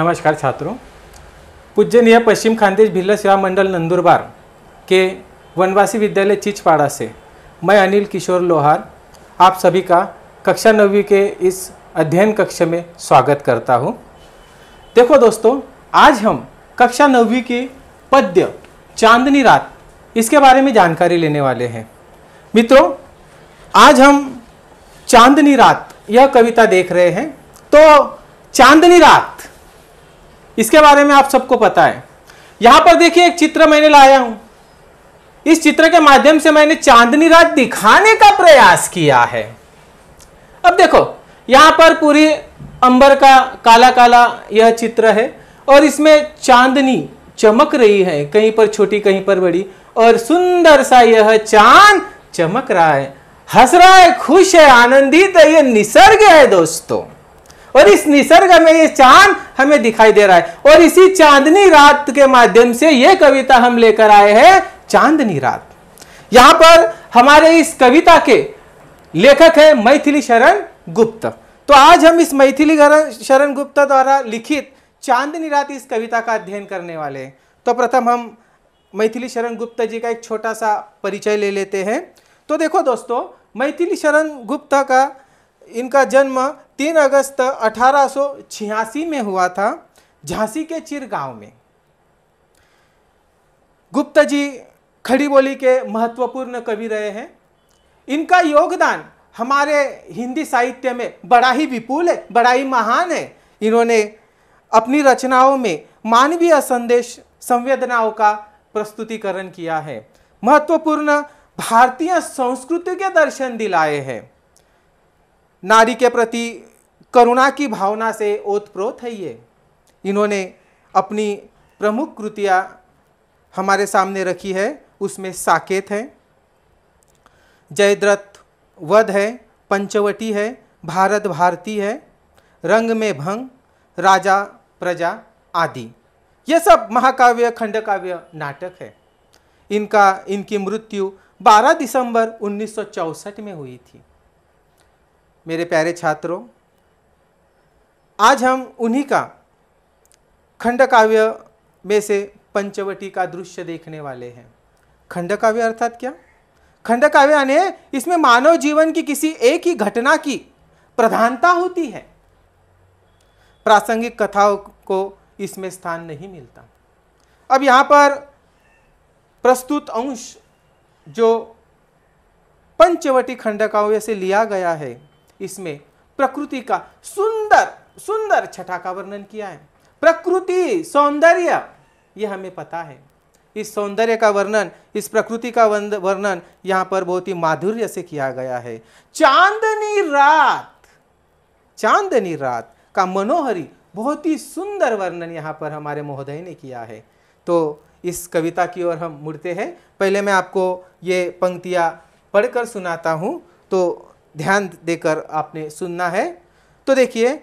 नमस्कार छात्रों पूज्यनीय पश्चिम खानदेश भिल्ल सेवा मंडल नंदुरबार के वनवासी विद्यालय चिचपाड़ा से मैं अनिल किशोर लोहार आप सभी का कक्षा नवी के इस अध्ययन कक्ष में स्वागत करता हूँ देखो दोस्तों आज हम कक्षा नवी के पद्य चांदनी रात इसके बारे में जानकारी लेने वाले हैं मित्रों आज हम चांदनी रात यह कविता देख रहे हैं तो चांदनी रात इसके बारे में आप सबको पता है यहां पर देखिए एक चित्र मैंने लाया हूं इस चित्र के माध्यम से मैंने चांदनी रात दिखाने का प्रयास किया है अब देखो यहां पर पूरी अंबर का काला काला यह चित्र है और इसमें चांदनी चमक रही है कहीं पर छोटी कहीं पर बड़ी और सुंदर सा यह चांद चमक रहा है हंस रहा है खुश है आनंदित है यह निसर्ग है दोस्तों और इस निसर्ग में ये चांद हमें दिखाई दे रहा है और इसी चांदनी रात के माध्यम से ये कविता हम लेकर आए हैं चांदनी रात यहां पर हमारे इस कविता के लेखक है मैथिली शरण गुप्त तो आज हम इस मैथिली शरण गुप्ता द्वारा लिखित चांदनी रात इस कविता का अध्ययन करने वाले हैं तो प्रथम हम मैथिली शरण गुप्ता जी का एक छोटा सा परिचय ले लेते हैं तो देखो दोस्तों मैथिली शरण गुप्ता का इनका जन्म तीन अगस्त अठारह में हुआ था झांसी के चिर गांव में गुप्त जी खड़ी बोली के महत्वपूर्ण कवि रहे हैं इनका योगदान हमारे हिंदी साहित्य में बड़ा ही विपुल है बड़ा ही महान है इन्होंने अपनी रचनाओं में मानवीय संदेश संवेदनाओं का प्रस्तुतिकरण किया है महत्वपूर्ण भारतीय संस्कृति के दर्शन दिलाए हैं नारी के प्रति करुणा की भावना से ओतप्रोत है ये इन्होंने अपनी प्रमुख कृतियाँ हमारे सामने रखी है उसमें साकेत है जयद्रथ वध है पंचवटी है भारत भारती है रंग में भंग राजा प्रजा आदि ये सब महाकाव्य खंडकाव्य नाटक है इनका इनकी मृत्यु 12 दिसंबर उन्नीस में हुई थी मेरे प्यारे छात्रों आज हम उन्हीं का खंडकाव्य में से पंचवटी का दृश्य देखने वाले हैं खंडकाव्य अर्थात क्या खंडकाव्य आने इसमें मानव जीवन की किसी एक ही घटना की प्रधानता होती है प्रासंगिक कथाओं को इसमें स्थान नहीं मिलता अब यहां पर प्रस्तुत अंश जो पंचवटी खंडकाव्य से लिया गया है इसमें प्रकृति का सुंदर सुंदर छठा का वर्णन किया है प्रकृति सौंदर्य ये हमें पता है इस सौंदर्य का वर्णन इस प्रकृति का वर्णन यहां पर बहुत ही माधुर्य से किया गया है चांदनी रात चांदनी रात का मनोहरी बहुत ही सुंदर वर्णन यहाँ पर हमारे महोदय ने किया है तो इस कविता की ओर हम मुड़ते हैं पहले मैं आपको ये पंक्तियाँ पढ़कर सुनाता हूँ तो ध्यान देकर आपने सुनना है तो देखिए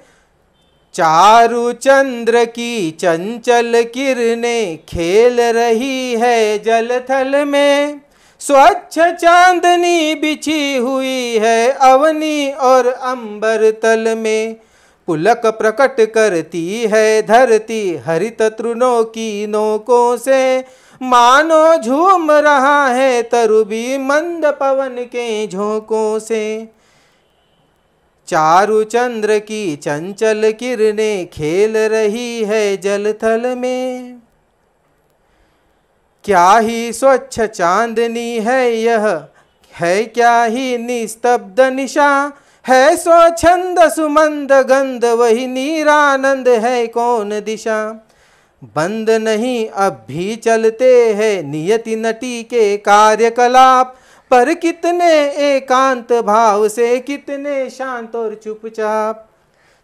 चारु चंद्र की चंचल किरणें खेल रही है जल थल में स्वच्छ चांदनी बिछी हुई है अवनी और अंबर तल में पुलक प्रकट करती है धरती हरित तृणों की नोकों से मानो झूम रहा है तरुबी मंद पवन के झोंकों से चारु चंद्र की चंचल किरणें खेल रही है जल थल में क्या ही स्वच्छ चांदनी है यह है क्या ही निस्तब्ध निशा है स्वच्छंद सुमंद गंध वही नीरानंद है कौन दिशा बंद नहीं अब भी चलते हैं नियति नटी के कार्यकलाप पर कितने एकांत भाव से कितने शांत और चुपचाप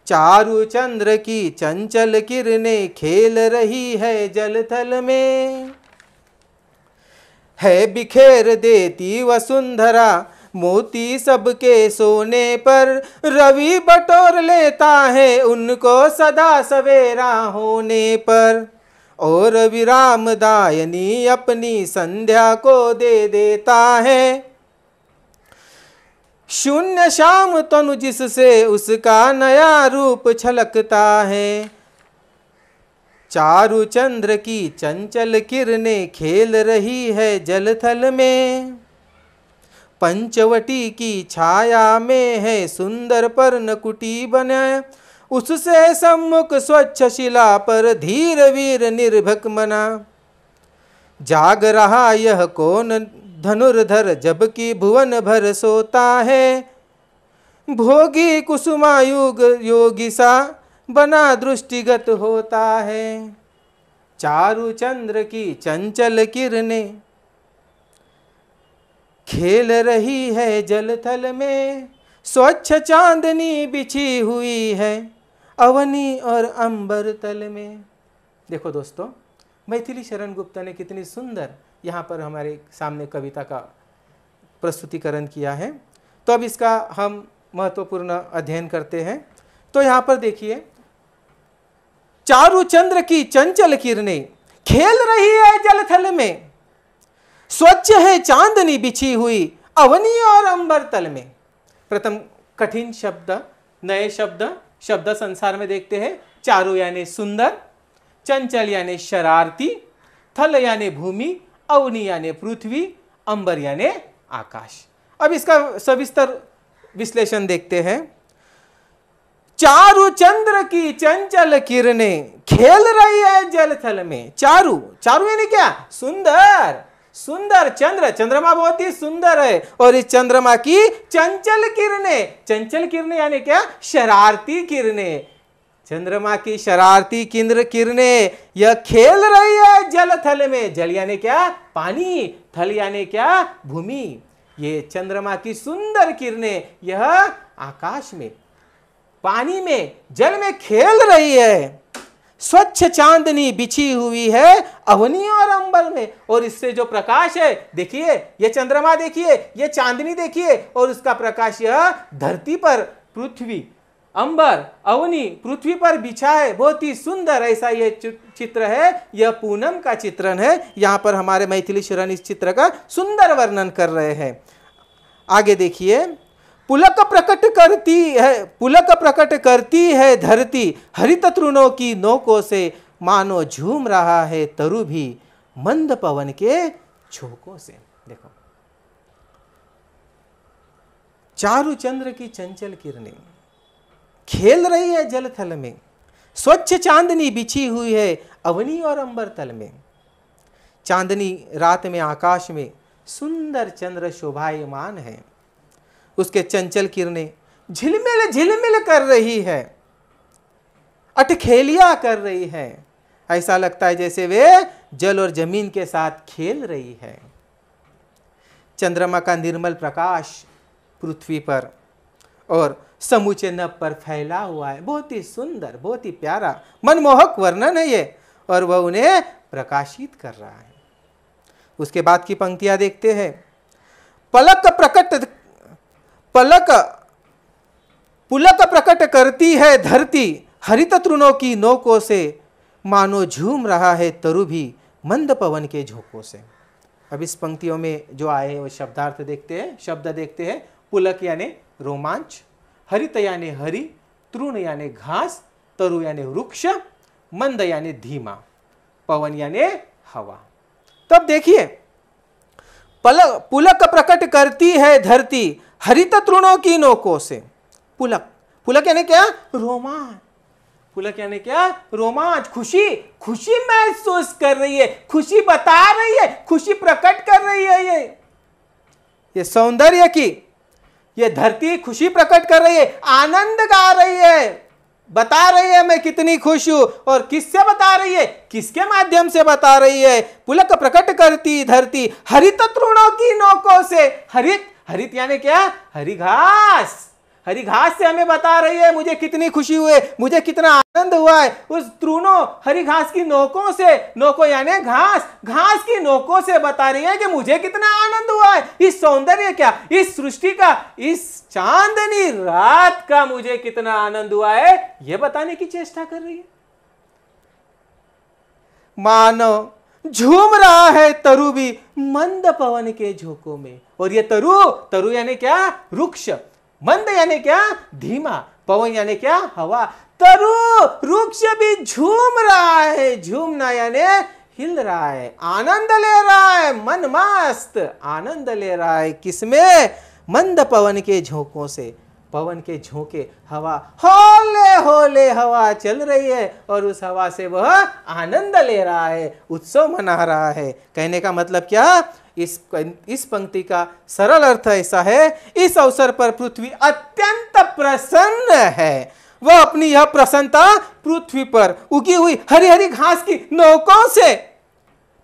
चारु चंद्र की चंचल किरणें खेल रही है जल थल में है बिखेर देती वसुंधरा मोती सबके सोने पर रवि बटोर लेता है उनको सदा सवेरा होने पर और विराम दायनी अपनी संध्या को दे देता है शून्य शाम तनु जिससे उसका नया रूप छलकता है चारु चंद्र की चंचल किरणें खेल रही है जलथल में पंचवटी की छाया में है सुंदर पर्ण कुटी बना उससे सम्मुख स्वच्छ शिला पर धीर वीर निर्भक मना जाग रहा यह कौन धनुर्धर जबकि भुवन भर सोता है भोगी कुसुमायुग योगी सा बना दृष्टिगत होता है चारु चंद्र की चंचल किरणें खेल रही है जल थल में स्वच्छ चांदनी बिछी हुई है अवनी और अंबर तल में देखो दोस्तों मैथिली शरण गुप्ता ने कितनी सुंदर यहाँ पर हमारे सामने कविता का प्रस्तुतिकरण किया है तो अब इसका हम महत्वपूर्ण अध्ययन करते हैं तो यहाँ पर देखिए चारू चंद्र की चंचल किरणें खेल रही है जलथल में स्वच्छ है चांदनी बिछी हुई अवनी और अंबर तल में प्रथम कठिन शब्द नए शब्द शब्द संसार में देखते हैं चारु यानी सुंदर चंचल यानी शरारती थल यानी भूमि अवनि यानी पृथ्वी अंबर यानी आकाश अब इसका सविस्तर विश्लेषण देखते हैं चारु चंद्र की चंचल किरणें खेल रही है जल थल में चारु चारु यानी क्या सुंदर सुंदर चंद्र चंद्रमा बहुत ही सुंदर है और इस चंद्रमा की चंचल किरणें चंचल किरणें यानी क्या शरारती किरणें चंद्रमा की शरारती किन्द्र किरणें यह खेल रही है जल थल में जल यानी क्या पानी थल यानी क्या भूमि ये चंद्रमा की सुंदर किरणें यह आकाश में पानी में जल में खेल रही है स्वच्छ चांदनी बिछी हुई है अवनी और अंबर में और इससे जो प्रकाश है देखिए ये चंद्रमा देखिए ये चांदनी देखिए और उसका प्रकाश यह धरती पर पृथ्वी अंबर अवनी पृथ्वी पर बिछा है बहुत ही सुंदर ऐसा यह चित्र है यह पूनम का चित्रण है यहाँ पर हमारे मैथिली शरण इस चित्र का सुंदर वर्णन कर रहे हैं आगे देखिए पुलक प्रकट करती है पुलक प्रकट करती है धरती हरित तृणों की नोकों से मानो झूम रहा है तरु भी मंद पवन के झोंकों से देखो चारु चंद्र की चंचल किरणें खेल रही है जल थल में स्वच्छ चांदनी बिछी हुई है अवनी और अंबर तल में चांदनी रात में आकाश में सुंदर चंद्र शोभायमान है उसके चंचल किरणें झिलमिल झिलमिल कर रही है अटखेलिया कर रही है ऐसा लगता है जैसे वे जल और जमीन के साथ खेल रही है चंद्रमा का निर्मल प्रकाश पृथ्वी पर और समूचे नब पर फैला हुआ है बहुत ही सुंदर बहुत ही प्यारा मनमोहक वर्णन है ये और वह उन्हें प्रकाशित कर रहा है उसके बाद की पंक्तियां देखते हैं पलक प्रकट पलक पुलक प्रकट करती है धरती हरित तृणों की नोकों से मानो झूम रहा है तरु भी मंद पवन के झोंकों से अब इस पंक्तियों में जो आए हैं वो शब्दार्थ देखते हैं शब्द देखते हैं पुलक यानी रोमांच हरित यानी हरि तृण यानी घास तरु यानी वृक्ष मंद यानी धीमा पवन यानी हवा तब देखिए पलक पुलक प्रकट करती है धरती हरित तृणों की नोकों से पुलक पुलक यानी क्या रोमांच पुलक यानी क्या रोमांच खुशी खुशी महसूस कर रही है खुशी बता रही है खुशी प्रकट कर रही है ये ये सौंदर्य की ये धरती खुशी प्रकट कर रही है आनंद गा रही है बता रही है मैं कितनी खुश हूं और किससे बता रही है किसके माध्यम से बता रही है पुलक प्रकट करती धरती हरित तृणों की नौकों से हरित हरित यानी क्या हरी घास हरी घास से हमें बता रही है मुझे कितनी खुशी हुई मुझे कितना आनंद हुआ है उस तृणों हरी घास की नोकों से नोकों यानी घास घास की नोकों से बता रही है कि मुझे कितना आनंद हुआ है इस सौंदर्य क्या इस सृष्टि का इस चांदनी रात का मुझे कितना आनंद हुआ है यह बताने की चेष्टा कर रही है मानव झूम रहा है तरु भी मंद पवन के झोंकों में और ये तरु तरु यानी क्या वृक्ष मंद यानी क्या धीमा पवन यानी क्या हवा तरु वृक्ष भी झूम रहा है झूमना यानी हिल रहा है आनंद ले रहा है मन मस्त आनंद ले रहा है किसमें मंद पवन के झोंकों से पवन के झोंके हवा होले होले हवा चल रही है और उस हवा से वह आनंद ले रहा है उत्सव मना रहा है कहने का मतलब क्या इस इस पंक्ति का सरल अर्थ ऐसा है इस अवसर पर पृथ्वी अत्यंत प्रसन्न है वह अपनी यह प्रसन्नता पृथ्वी पर उगी हुई हरी हरी घास की नौकों से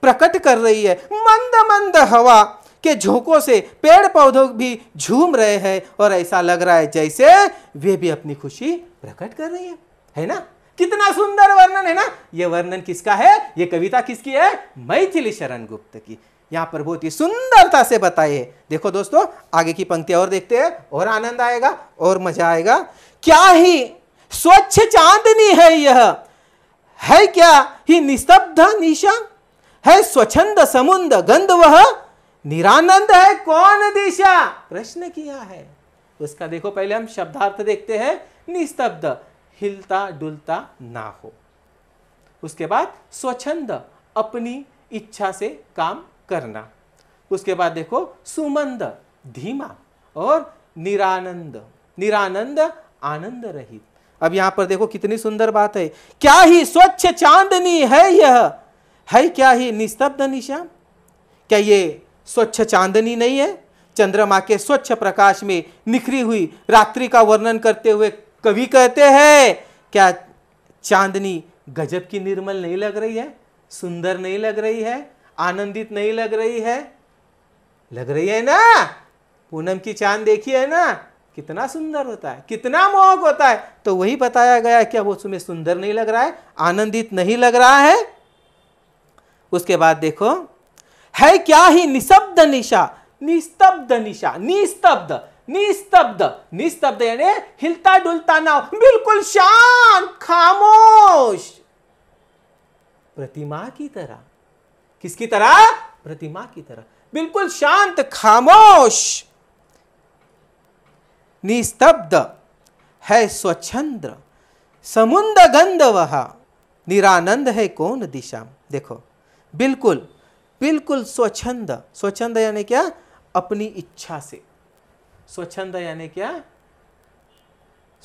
प्रकट कर रही है मंद मंद हवा के झोंकों से पेड़ पौधों भी झूम रहे हैं और ऐसा लग रहा है जैसे वे भी अपनी खुशी प्रकट कर रही है है ना कितना सुंदर वर्णन है ना यह वर्णन किसका है यह कविता किसकी है मैथिली शरण गुप्त की यहाँ पर बहुत ही सुंदरता से बताए देखो दोस्तों आगे की पंक्ति और देखते हैं और आनंद आएगा और मजा आएगा क्या ही स्वच्छ चांदनी है यह है क्या ही निस्तब्ध निशा है स्वच्छंद समुंद गंध वह निरानंद है कौन दिशा प्रश्न किया है उसका देखो पहले हम शब्दार्थ देखते हैं निस्तब्ध हिलता डुलता ना हो उसके बाद स्वच्छंद अपनी इच्छा से काम करना उसके बाद देखो सुमंद धीमा और निरानंद निरानंद आनंद रहित अब यहां पर देखो कितनी सुंदर बात है क्या ही स्वच्छ चांदनी है यह है क्या ही निस्तब्ध निशा क्या ये स्वच्छ चांदनी नहीं है चंद्रमा के स्वच्छ प्रकाश में निखरी हुई रात्रि का वर्णन करते हुए कवि कहते हैं क्या चांदनी गजब की निर्मल नहीं लग रही है सुंदर नहीं लग रही है आनंदित नहीं लग रही है लग रही है ना पूनम की चांद देखी है ना कितना सुंदर होता है कितना मोहक होता है तो वही बताया गया है क्या वो तुम्हें सुंदर नहीं लग रहा है आनंदित नहीं लग रहा है उसके बाद देखो है क्या ही निशब्द निशा निस्तब्ध निशा निस्तब्ध निस्तब्ध निस्तब्ध यानी हिलता डुलता ना बिल्कुल शांत खामोश प्रतिमा की तरह किसकी तरह प्रतिमा की तरह बिल्कुल शांत खामोश निस्तब्ध है स्वच्छंद समुंद गंध वह निरानंद है कौन दिशा देखो बिल्कुल बिल्कुल स्वच्छंद स्वच्छंद यानी क्या अपनी इच्छा से स्वच्छंद यानी क्या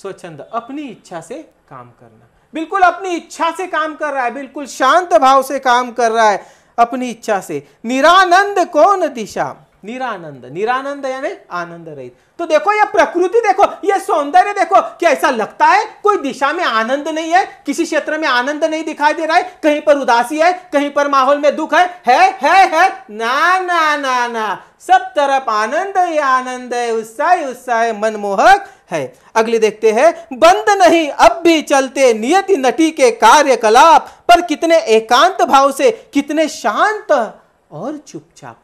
स्वच्छंद अपनी इच्छा से काम करना बिल्कुल अपनी इच्छा से काम कर रहा है बिल्कुल शांत भाव से काम कर रहा है अपनी इच्छा से निरानंद कौन दिशा निरानंद निरानंद यानी आनंद रहित तो देखो ये प्रकृति देखो ये सौंदर्य देखो कि ऐसा लगता है कोई दिशा में आनंद नहीं है किसी क्षेत्र में आनंद नहीं दिखाई दे रहा है कहीं पर उदासी है कहीं पर माहौल में दुख है है है है ना ना ना ना सब तरफ आनंद ही आनंद है उत्साह उत्साह मनमोहक है अगले देखते हैं बंद नहीं अब भी चलते नियति नटी के कार्यकलाप पर कितने एकांत भाव से कितने शांत और चुपचाप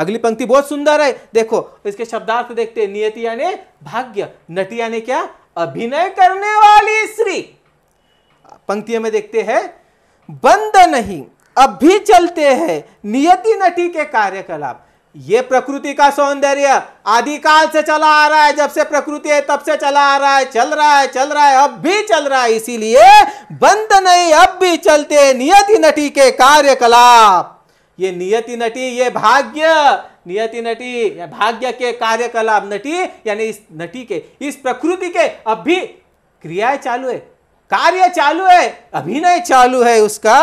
अगली पंक्ति बहुत सुंदर है देखो इसके शब्दार्थ देखते हैं नियति यानी भाग्य नटी यानी क्या अभिनय करने वाली स्त्री पंक्तियों में देखते हैं बंद नहीं अब भी चलते हैं नियति नटी के कार्यकलाप ये प्रकृति का सौंदर्य आदिकाल से चला आ रहा है जब से प्रकृति है तब से चला आ रहा है चल रहा है चल रहा है अब भी चल रहा है इसीलिए बंद नहीं अब भी चलते नियति नटी के कार्यकलाप ये नियति नटी ये भाग्य नियति नटी या भाग्य के कार्यकलाप नटी यानी इस नटी के इस प्रकृति के अब भी क्रियाएं चालू है कार्य चालू है अभिनय चालू है उसका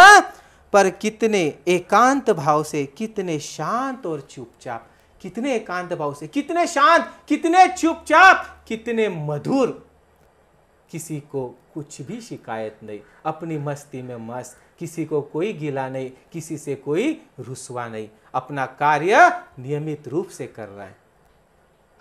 पर कितने एकांत भाव से कितने शांत और चुपचाप कितने एकांत भाव से कितने शांत कितने चुपचाप कितने मधुर किसी को कुछ भी शिकायत नहीं अपनी मस्ती में मस्त किसी को कोई गिला नहीं किसी से कोई रुसवा नहीं अपना कार्य नियमित रूप से कर रहा है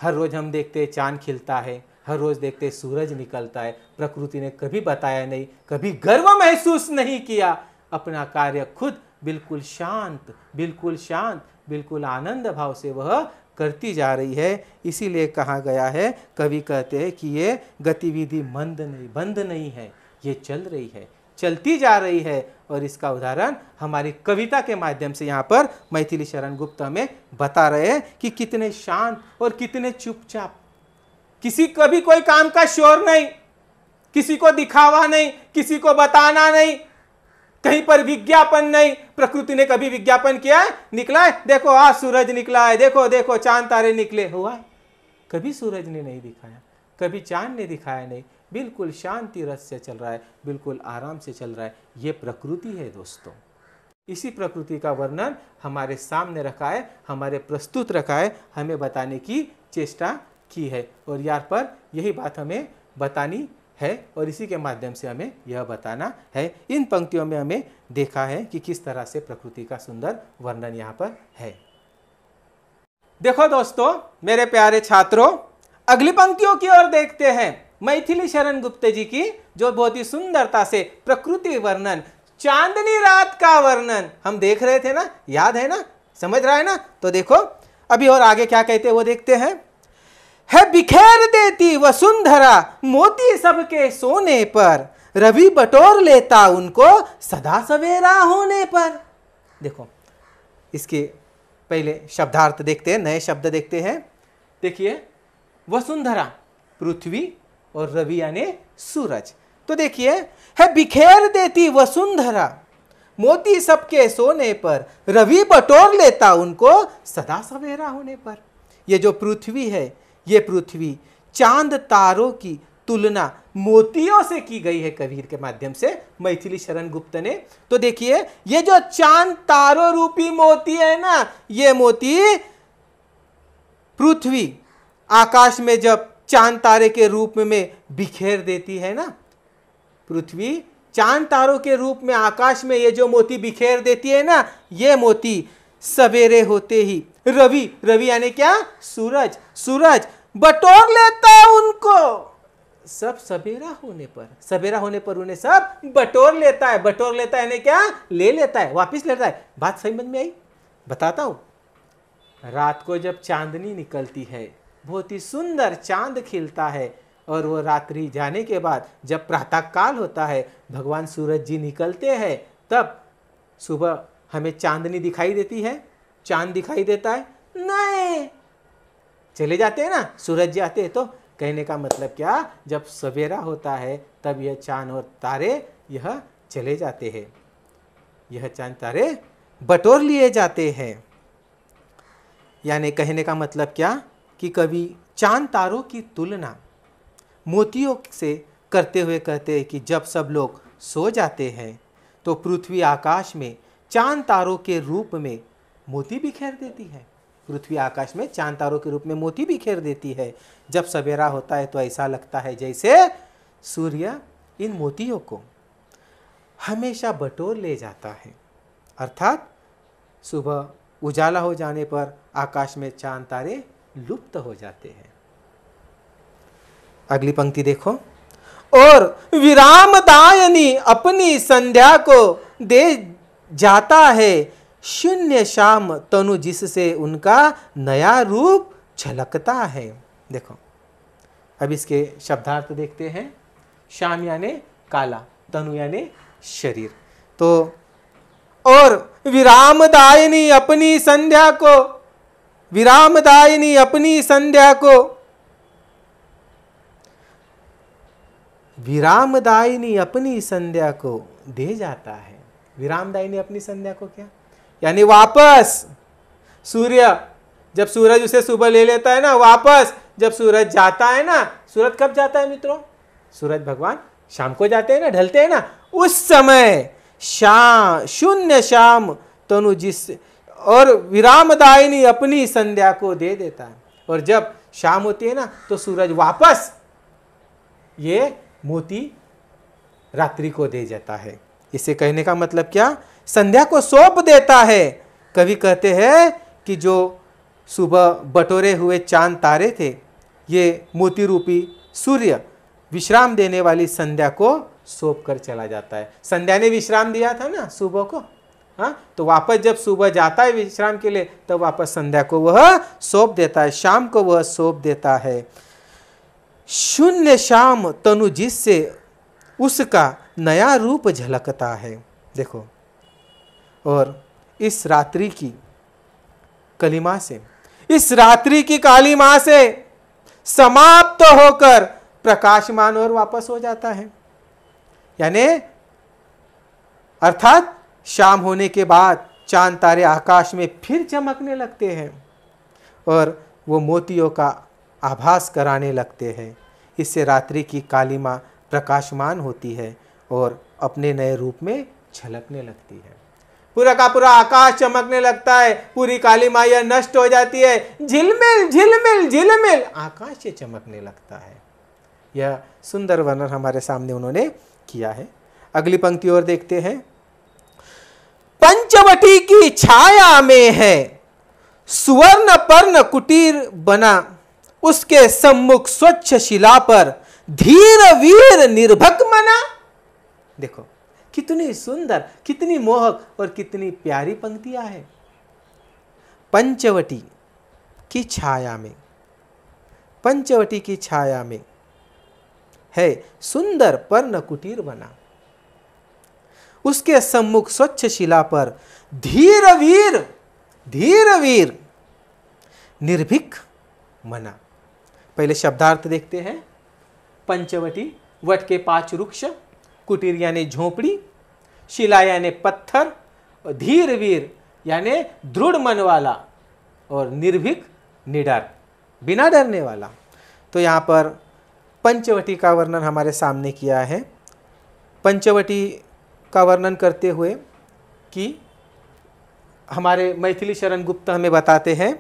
हर रोज़ हम देखते हैं चांद खिलता है हर रोज़ देखते हैं सूरज निकलता है प्रकृति ने कभी बताया नहीं कभी गर्व महसूस नहीं किया अपना कार्य खुद बिल्कुल शांत बिल्कुल शांत बिल्कुल आनंद भाव से वह करती जा रही है इसीलिए कहा गया है कवि कहते हैं कि ये गतिविधि मंद नहीं बंद नहीं है ये चल रही है चलती जा रही है और इसका उदाहरण हमारी कविता के माध्यम से यहाँ पर मैथिली शरण गुप्त हमें बता रहे हैं कि कितने शांत और कितने चुपचाप किसी कभी कोई काम का शोर नहीं किसी को दिखावा नहीं किसी को बताना नहीं कहीं पर विज्ञापन नहीं प्रकृति ने कभी विज्ञापन किया है निकला है देखो आज सूरज निकला है देखो देखो चांद तारे निकले हुआ है कभी सूरज ने नहीं दिखाया कभी चांद ने दिखाया नहीं बिल्कुल शांति रस से चल रहा है बिल्कुल आराम से चल रहा है ये प्रकृति है दोस्तों इसी प्रकृति का वर्णन हमारे सामने रखा है हमारे प्रस्तुत रखा है हमें बताने की चेष्टा की है और यार पर यही बात हमें बतानी है और इसी के माध्यम से हमें यह बताना है इन पंक्तियों में हमें देखा है कि किस तरह से प्रकृति का सुंदर वर्णन यहाँ पर है देखो दोस्तों मेरे प्यारे छात्रों अगली पंक्तियों की ओर देखते हैं मैथिली शरण गुप्त जी की जो बहुत ही सुंदरता से प्रकृति वर्णन चांदनी रात का वर्णन हम देख रहे थे ना याद है ना समझ रहा है ना तो देखो अभी और आगे क्या कहते हैं वो देखते हैं है बिखेर देती वसुंधरा मोती सबके सोने पर रवि बटोर लेता उनको सदा सवेरा होने पर देखो इसके पहले शब्दार्थ देखते हैं नए शब्द देखते हैं देखिए वसुंधरा पृथ्वी और रवि यानी सूरज तो देखिए है बिखेर देती वसुंधरा मोती सबके सोने पर रवि बटोर लेता उनको सदा सवेरा होने पर ये जो पृथ्वी है ये पृथ्वी चांद तारों की तुलना मोतियों से की गई है कबीर के माध्यम से मैथिली शरण गुप्त ने तो देखिए ये जो चांद तारों रूपी मोती है ना ये मोती पृथ्वी आकाश में जब चांद तारे के रूप में बिखेर देती है ना पृथ्वी चांद तारों के रूप में आकाश में ये जो मोती बिखेर देती है ना ये मोती सवेरे होते ही रवि रवि यानी क्या सूरज सूरज बटोर लेता है उनको सब सवेरा होने पर सवेरा होने पर उन्हें सब बटोर लेता है बटोर लेता है यानी क्या ले लेता है वापिस लेता है बात समझ में आई बताता हूँ रात को जब चांदनी निकलती है बहुत ही सुंदर चांद खिलता है और वो रात्रि जाने के बाद जब प्रातःकाल होता है भगवान सूरज जी निकलते हैं तब सुबह हमें चांदनी दिखाई देती है चांद दिखाई देता है नहीं चले जाते हैं ना सूरज जाते हैं तो कहने का मतलब क्या जब सवेरा होता है तब यह चांद और तारे यह चले जाते हैं यह चांद तारे बटोर लिए जाते हैं यानी कहने का मतलब क्या कि कभी चांद तारों की तुलना मोतियों से करते हुए कहते हैं कि जब सब लोग सो जाते हैं तो पृथ्वी आकाश में चांद तारों के रूप में मोती बिखेर देती है पृथ्वी आकाश में चांद तारों के रूप में मोती बिखेर देती है जब सवेरा होता है तो ऐसा लगता है जैसे सूर्य इन मोतियों को हमेशा बटोर ले जाता है अर्थात सुबह उजाला हो जाने पर आकाश में चांद तारे लुप्त हो जाते हैं अगली पंक्ति देखो और विराम दायनी अपनी संध्या को दे जाता है शून्य श्याम तनु जिससे उनका नया रूप झलकता है देखो अब इसके शब्दार्थ देखते हैं श्याम यानि काला तनु यानि शरीर तो और विरामदायिनी अपनी संध्या को विरामदायिनी अपनी संध्या को विरामदायिनी अपनी संध्या को दे जाता है विरामदायिनी अपनी संध्या को क्या यानी वापस सूर्य जब सूरज उसे सुबह ले लेता है ना वापस जब सूरज जाता है ना सूरज कब जाता है मित्रों सूरज भगवान शाम को जाते हैं ना ढलते हैं ना उस समय शाम शून्य शाम तनु जिस और विरामदायिनी अपनी संध्या को दे देता है और जब शाम होती है ना तो सूरज वापस ये मोती रात्रि को दे जाता है इसे कहने का मतलब क्या संध्या को सौंप देता है कवि कहते हैं कि जो सुबह बटोरे हुए चांद तारे थे ये मोती रूपी सूर्य विश्राम देने वाली संध्या को सौंप कर चला जाता है संध्या ने विश्राम दिया था ना सुबह को हाँ तो वापस जब सुबह जाता है विश्राम के लिए तब तो वापस संध्या को वह सौंप देता है शाम को वह सौंप देता है शून्य शाम तनु जिससे उसका नया रूप झलकता है देखो और इस रात्रि की कलिमा से इस रात्रि की काली माँ से समाप्त तो होकर प्रकाशमान और वापस हो जाता है यानी अर्थात शाम होने के बाद चांद तारे आकाश में फिर चमकने लगते हैं और वो मोतियों का आभास कराने लगते हैं इससे रात्रि की काली माँ प्रकाशमान होती है और अपने नए रूप में झलकने लगती है पूरा का पूरा आकाश चमकने लगता है पूरी काली माया नष्ट हो जाती है झिलमिल झिलमिल झिलमिल आकाश चमकने लगता है यह सुंदर वर्णन हमारे सामने उन्होंने किया है अगली पंक्ति और देखते हैं पंचवटी की छाया में है सुवर्ण पर्ण कुटीर बना उसके सम्मुख स्वच्छ शिला पर धीर वीर निर्भक मना देखो कितनी सुंदर कितनी मोहक और कितनी प्यारी पंक्तियां हैं पंचवटी की छाया में पंचवटी की छाया में है सुंदर पर्ण कुटीर बना उसके सम्मुख स्वच्छ शिला पर धीर वीर धीर वीर निर्भीक मना पहले शब्दार्थ देखते हैं पंचवटी वट के पांच वृक्ष कुटीर यानी झोपड़ी शिला यानी पत्थर और धीर वीर यानी दृढ़ मन वाला और निर्भीक निडर बिना डरने वाला तो यहाँ पर पंचवटी का वर्णन हमारे सामने किया है पंचवटी का वर्णन करते हुए कि हमारे मैथिली शरण गुप्त हमें बताते हैं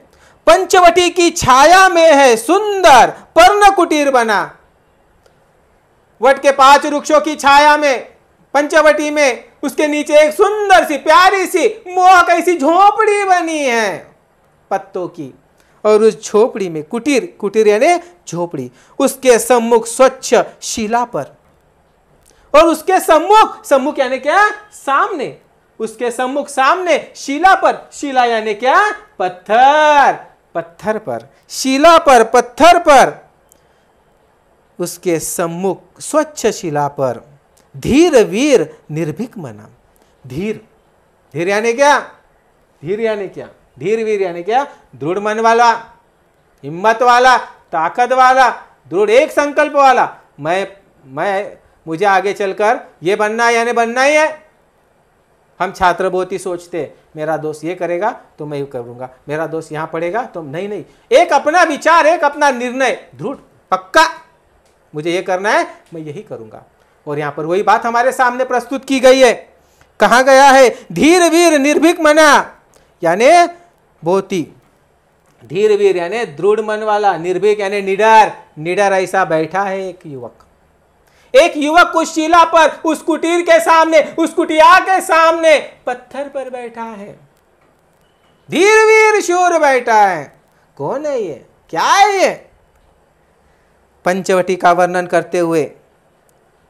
पंचवटी की छाया में है सुंदर पर्ण कुटीर बना वट के पांच वृक्षों की छाया में पंचवटी में उसके नीचे एक सुंदर सी प्यारी सी मोह कैसी झोपड़ी बनी है पत्तों की और उस झोपड़ी में कुटीर कुटीर यानी झोपड़ी उसके सम्मुख स्वच्छ शिला पर और उसके सम्मुख सम्मुख यानी क्या सामने उसके सम्मुख सामने शिला पर शिला यानी क्या पत्थर पत्थर पर शिला पर पत्थर पर उसके सम्मुख स्वच्छ शिला पर धीर वीर निर्भीक मना धीर धीर यानी क्या धीर यानी क्या धीर वीर यानी क्या दृढ़ मन वाला हिम्मत वाला ताकत वाला दृढ़ एक संकल्प वाला मैं मैं मुझे आगे चलकर ये बनना है यानी बनना ही है हम छात्र बहुत ही सोचते मेरा दोस्त ये करेगा तो मैं यू करूंगा मेरा दोस्त यहां पढ़ेगा तो नहीं नहीं एक अपना विचार एक अपना निर्णय दृढ़ पक्का मुझे ये करना है मैं यही करूंगा और यहाँ पर वही बात हमारे सामने प्रस्तुत की गई है कहा गया है धीर वीर निर्भीक मना यानी बोती धीर वीर यानी दृढ़ मन वाला निर्भीक यानी निडर निडर ऐसा बैठा है एक युवक एक युवक उस शिला पर उस कुटीर के सामने उस कुटिया के सामने पत्थर पर बैठा है धीर वीर शोर बैठा है कौन है ये क्या है ये पंचवटी का वर्णन करते हुए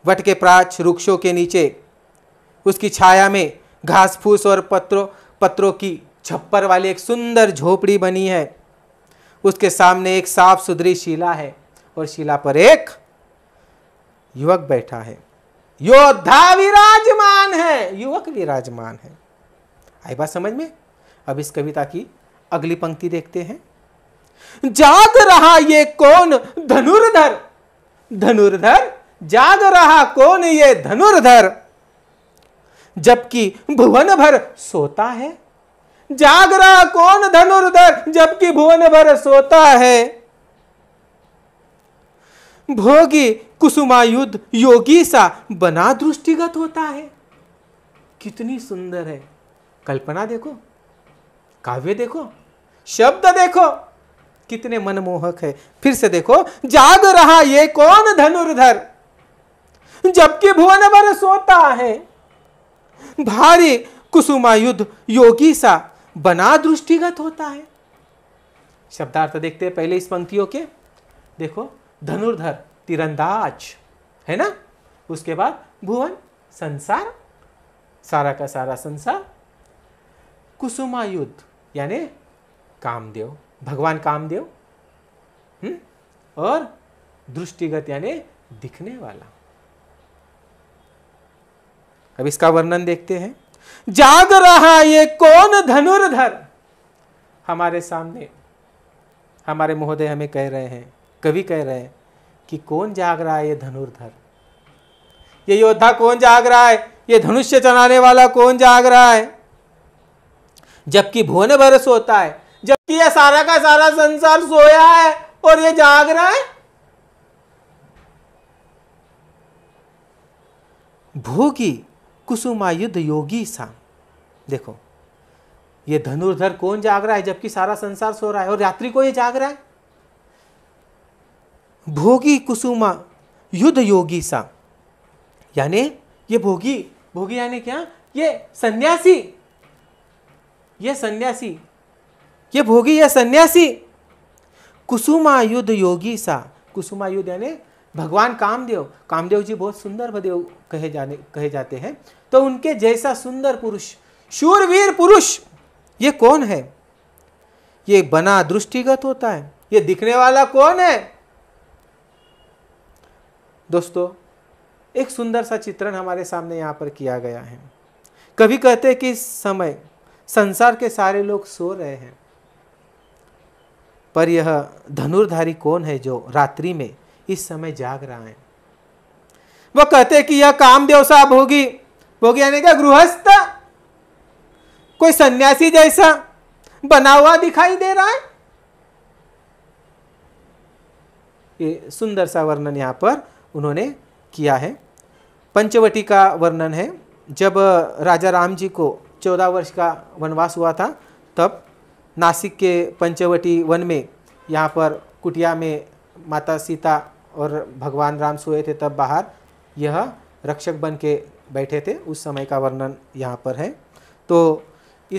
वट के प्राच वृक्षों के नीचे उसकी छाया में घास फूस और पत्रों पत्रों की छप्पर वाली एक सुंदर झोपड़ी बनी है उसके सामने एक साफ सुथरी शिला है और शिला पर एक युवक बैठा है योद्धा विराजमान है युवक विराजमान है आई बात समझ में अब इस कविता की अगली पंक्ति देखते हैं जाग रहा ये कौन धनुर्धर धनुर्धर जाग रहा कौन ये धनुर्धर जबकि भुवन भर सोता है जाग रहा कौन धनुर्धर जबकि भुवन भर सोता है भोगी कुसुमायुद्ध योगी सा बना दृष्टिगत होता है कितनी सुंदर है कल्पना देखो काव्य देखो शब्द देखो कितने मनमोहक है फिर से देखो जाग रहा ये कौन धनुर्धर जबकि भुवन भर सोता है भारी युद्ध योगी सा बना दृष्टिगत होता है शब्दार्थ देखते हैं पहले इस पंक्तियों के देखो धनुर्धर तीरंदाज है ना उसके बाद भुवन संसार सारा का सारा संसार कुसुमायुद्ध यानी कामदेव भगवान कामदेव हुँ? हम्म, और दृष्टिगत यानी दिखने वाला अब इसका वर्णन देखते हैं जाग रहा ये कौन धनुर्धर हमारे सामने हमारे महोदय हमें कह रहे हैं कवि कह रहे हैं कि कौन जाग रहा है ये धनुर्धर ये योद्धा कौन जाग रहा है ये धनुष्य चलाने वाला कौन जाग रहा है जबकि भुवन बरस होता है जबकि ये सारा का सारा संसार सोया है और ये जाग रहा है भोगी कुसुमायुद्ध योगी सा देखो ये धनुर्धर कौन जाग रहा है जबकि सारा संसार सो रहा है और रात्रि को ये जाग रहा है भोगी कुसुमा युद्ध योगी सा यानी ये भोगी भोगी यानी क्या ये सन्यासी ये सन्यासी ये भोगी या सन्यासी कुसुमायुध योगी सा कुसुमायुध यानी भगवान कामदेव कामदेव जी बहुत सुंदर भदेव कहे जाने कहे जाते हैं तो उनके जैसा सुंदर पुरुष शूरवीर पुरुष ये कौन है ये बना दृष्टिगत होता है ये दिखने वाला कौन है दोस्तों एक सुंदर सा चित्रण हमारे सामने यहाँ पर किया गया है कभी कहते हैं कि समय संसार के सारे लोग सो रहे हैं पर यह धनुर्धारी कौन है जो रात्रि में इस समय जाग रहा है वह कहते कि यह कामदेव सा भोगी भोगी यानी क्या गृहस्थ कोई सन्यासी जैसा बना हुआ दिखाई दे रहा है ये सुंदर सा वर्णन यहां पर उन्होंने किया है पंचवटी का वर्णन है जब राजा राम जी को चौदह वर्ष का वनवास हुआ था तब नासिक के पंचवटी वन में यहाँ पर कुटिया में माता सीता और भगवान राम सोए थे तब बाहर यह रक्षक बन के बैठे थे उस समय का वर्णन यहाँ पर है तो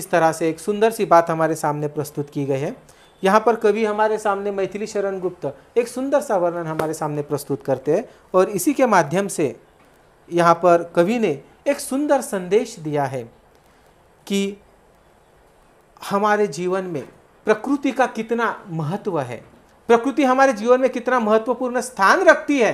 इस तरह से एक सुंदर सी बात हमारे सामने प्रस्तुत की गई है यहाँ पर कवि हमारे सामने मैथिली शरण गुप्त एक सुंदर सा वर्णन हमारे सामने प्रस्तुत करते हैं और इसी के माध्यम से यहाँ पर कवि ने एक सुंदर संदेश दिया है कि हमारे जीवन में प्रकृति का कितना महत्व है प्रकृति हमारे जीवन में कितना महत्वपूर्ण स्थान रखती है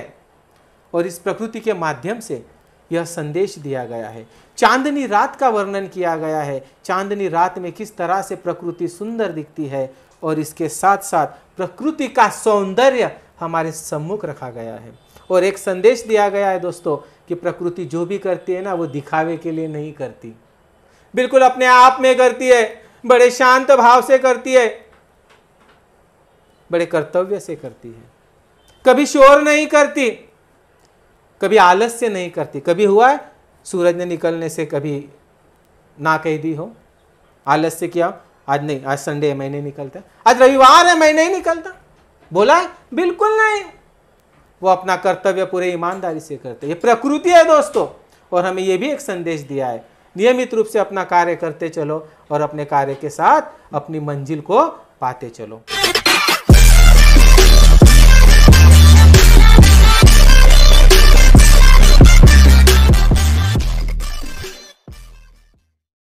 और इस प्रकृति के माध्यम से यह संदेश दिया गया है चांदनी रात का वर्णन किया गया है चांदनी रात में किस तरह से प्रकृति सुंदर दिखती है और इसके साथ साथ प्रकृति का सौंदर्य हमारे सम्मुख रखा गया है और एक संदेश दिया गया है दोस्तों कि प्रकृति जो भी करती है ना वो दिखावे के लिए नहीं करती बिल्कुल अपने आप में करती है बड़े शांत भाव से करती है बड़े कर्तव्य से करती है कभी शोर नहीं करती कभी आलस्य नहीं करती कभी हुआ है सूरज ने निकलने से कभी ना कह दी हो आलस्य किया आज नहीं आज संडे है मैं नहीं निकलता आज रविवार है मैं नहीं निकलता बोला है बिल्कुल नहीं वो अपना कर्तव्य पूरे ईमानदारी से करते ये प्रकृति है दोस्तों और हमें ये भी एक संदेश दिया है नियमित रूप से अपना कार्य करते चलो और अपने कार्य के साथ अपनी मंजिल को पाते चलो